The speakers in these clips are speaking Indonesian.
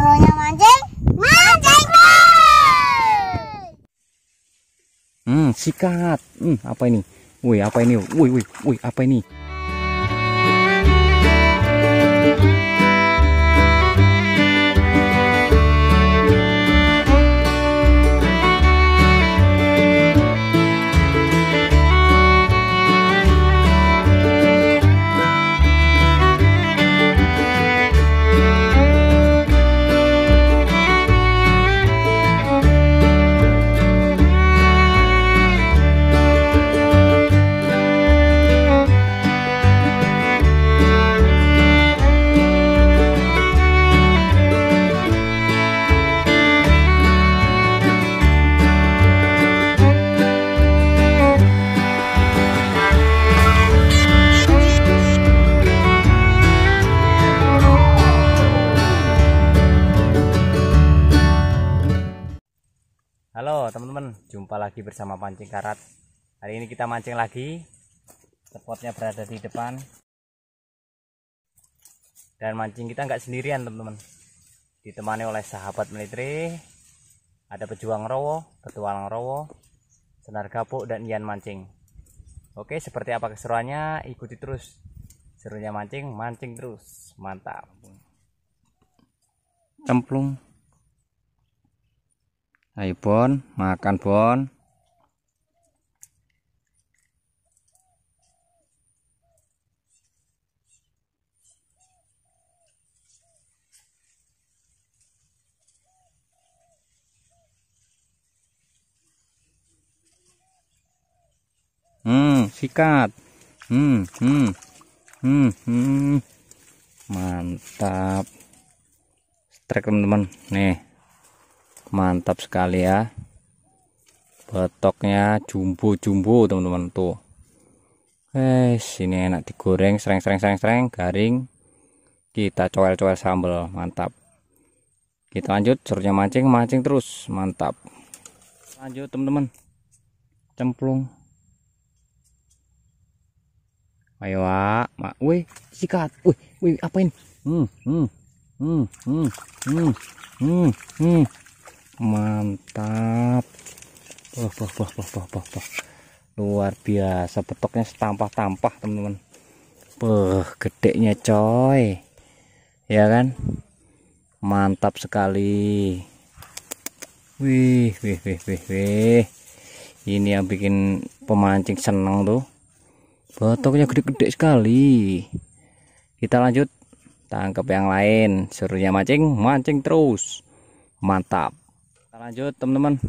Serunya mancing, mancing bro! Hmm, sikat. Hmm, apa ini? Woi, apa ini? Woi, woi, woi, apa ini? jumpa lagi bersama pancing karat hari ini kita mancing lagi spotnya berada di depan dan mancing kita nggak sendirian teman-teman ditemani oleh sahabat militer ada pejuang rowo petualang rowo senar gapuk dan ian mancing oke seperti apa keseruannya ikuti terus serunya mancing mancing terus mantap cemplung ayo bon makan bon Hmm, sikat. Hmm, hmm, hmm, hmm. Mantap. Strike teman-teman. Nih mantap sekali ya betoknya jumbo-jumbo teman-teman tuh eh sini enak digoreng sereng-sereng-sereng garing kita coel-coel sambal mantap kita lanjut suruhnya mancing mancing terus mantap lanjut teman-teman cemplung ayo mak wih sikat wih wih apain hmm hmm hmm hmm hmm hmm hmm mantap wah wah wah wah wah wah, wah. luar biasa petoknya setampah-tampah teman-teman gede nya coy ya kan mantap sekali wih wih wih wih wih ini yang bikin pemancing seneng tuh botoknya gede-gede sekali kita lanjut tangkap yang lain serunya mancing mancing terus mantap lanjut teman-teman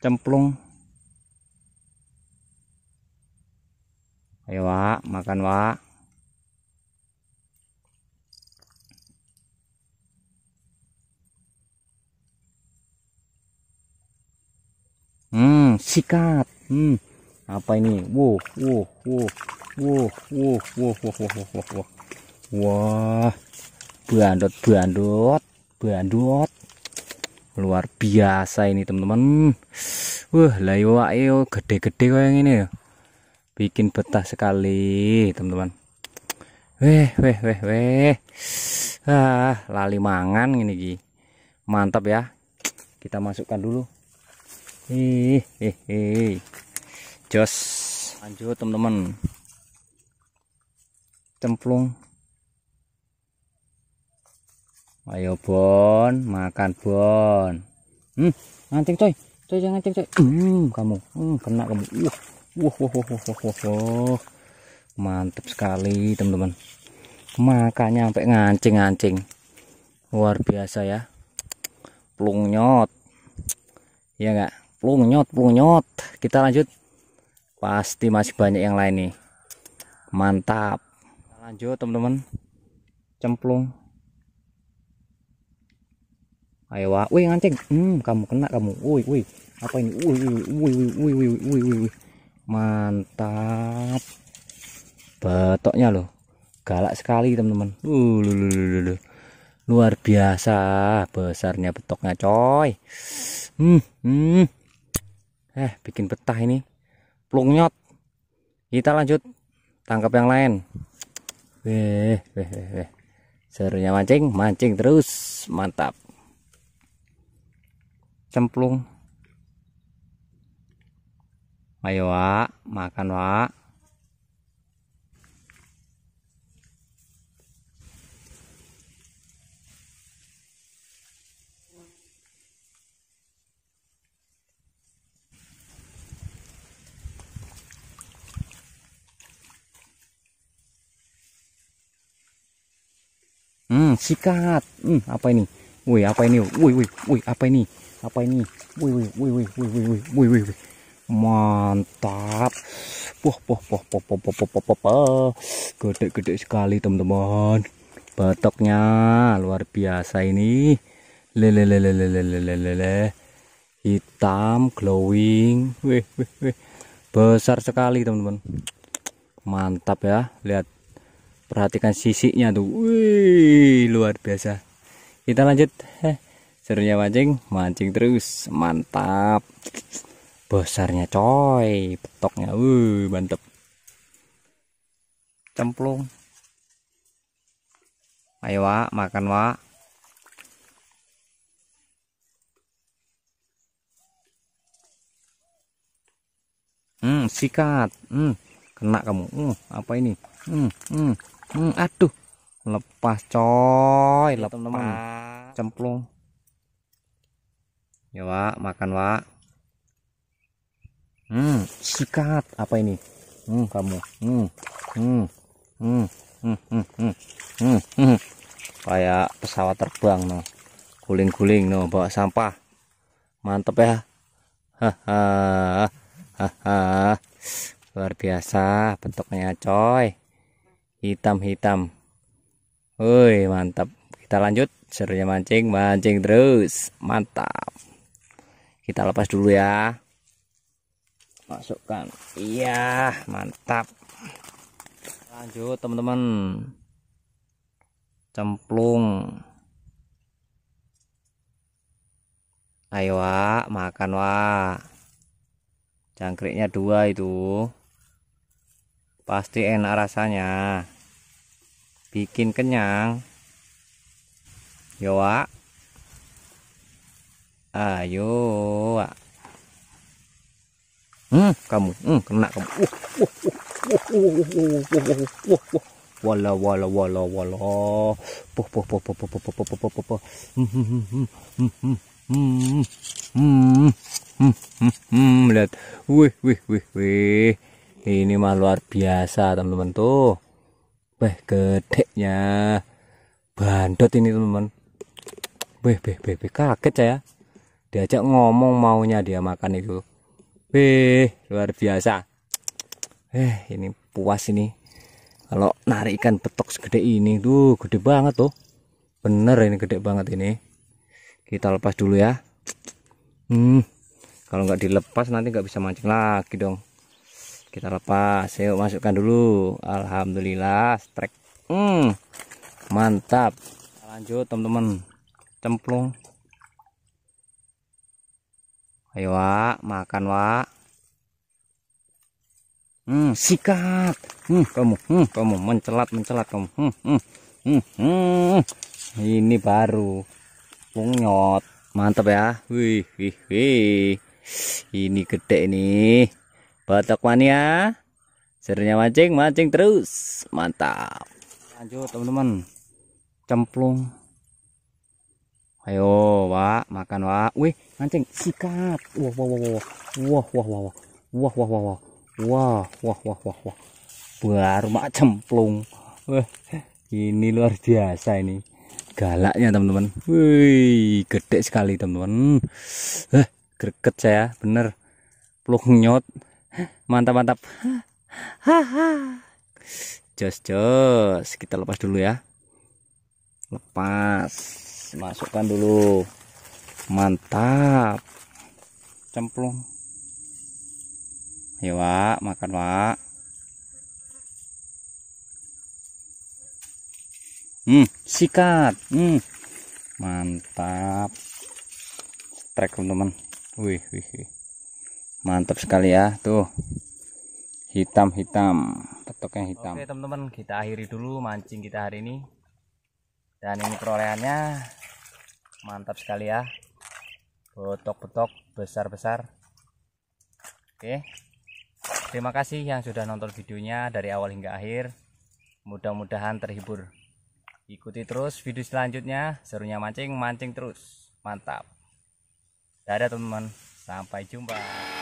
cemplung ayo wak makan wak hmm sikat hmm apa ini wow wow wow wow wow wow wow wow wow wow wow wah bandot bandot bandot luar biasa ini teman-teman wah layu ayo gede-gede yang ini ya bikin betah sekali teman-teman weh weh weh weh ah lali mangan ini Ki mantap ya kita masukkan dulu ih eh eh jos lanjut teman-teman cemplung ayo Bon makan Bon hmm ngancing coy coy jangan ngancing coy hmm kamu hmm kena kamu wah wah wah wah wah wah, wah. mantap sekali teman-teman makanya sampai ngancing-ngancing luar biasa ya plung nyot ya enggak plung nyot plung nyot kita lanjut pasti masih banyak yang lain nih mantap lanjut teman-teman cemplung ayo wah wih nganceng hmm kamu kena kamu wih wih apa ini wih wih wih wih wih wih mantap batoknya loh galak sekali teman-teman uh, lu, luar biasa besarnya betoknya coy hmm, hmm. eh bikin betah ini plungnyot kita lanjut tangkap yang lain weh weh weh serunya mancing mancing terus mantap cemplung ayo wa, makan wa, Hmm, sikat. Hmm, apa ini? Woi, apa ini? Woi, woi, woi, apa ini? apa ini wih wih wih wih wih wih wih wih wih wih mantap wah wah wah wah wah wah wah wah wah gede-gede sekali teman-teman batoknya luar biasa ini lele lele lele lele lele hitam glowing wih wih wih besar sekali teman-teman mantap ya lihat perhatikan sisiknya tuh wih luar biasa kita lanjut Heh serunya mancing mancing terus mantap besarnya coy petoknya wuh, mantep cemplung ayo wak makan wa, hmm sikat hmm kena kamu hmm apa ini hmm hmm hmm aduh lepas coy lepas cemplung ya Wak makan wa. hmm sikat apa ini hmm kamu hmm, hmm hmm hmm hmm hmm hmm, hmm, kayak pesawat terbang no guling-guling no bawa sampah mantep ya hahaha hahaha luar biasa bentuknya coy hitam-hitam woi mantap kita lanjut serunya mancing mancing terus mantap kita lepas dulu ya masukkan iya mantap lanjut teman-teman cemplung ayo wa makan wa jangkriknya dua itu pasti enak rasanya bikin kenyang yo ayo hmm kamu hmm kena kamu uh, uh, uh. Wala wala wala wala. Poh poh poh poh poh poh poh poh poh poh. Hmm lihat. Wih wih wih wih. Ini mah luar biasa teman-teman tuh. Beh gedenya. Bandot ini teman-teman. Beh beh beh kaget saya diajak ngomong maunya dia makan itu Wih, luar biasa. Eh, ini puas ini. Kalau narik ikan betok segede ini, tuh gede banget tuh. Bener ini gede banget ini. Kita lepas dulu ya. Hmm, kalau nggak dilepas nanti nggak bisa mancing lagi dong. Kita lepas, saya masukkan dulu. Alhamdulillah, strike. Hmm, mantap. Lanjut teman-teman, cemplung. Ayo wa makan wa Hmm, sikat. Hmm, kamu, hmm, kamu mencelat, mencelat kamu. Hmm, hmm, hmm, hmm. Ini baru pungyot. Mantap ya. Wih, wih, wih. Ini gede ini batok mania. Ya. Serunya mancing, mancing terus. Mantap. Lanjut, teman-teman. Cemplung. Ayo, Wak, makan, Wak. Wih, mancing, sikat. Wah, wah, wah, wah. Wah, wah, wah, wah. Wah, wah, wah, wah. Wah, wah, wah, wah, wah. Baru cemplung. Wah, ini luar biasa ini. Galaknya, teman-teman. Wih, gede sekali, teman-teman. Eh, greget saya, bener. Pluk nyot. Mantap, mantap. Haha. Jos, jos. Kita lepas dulu ya. Lepas masukkan dulu mantap cemplung ayo wak makan wak hmm sikat hmm mantap strike teman-teman wih wih wih mantap sekali ya tuh hitam-hitam petoknya hitam oke teman-teman kita akhiri dulu mancing kita hari ini dan ini perolehannya mantap sekali ya betok-betok besar-besar oke terima kasih yang sudah nonton videonya dari awal hingga akhir mudah-mudahan terhibur ikuti terus video selanjutnya serunya mancing mancing terus mantap dadah teman-teman sampai jumpa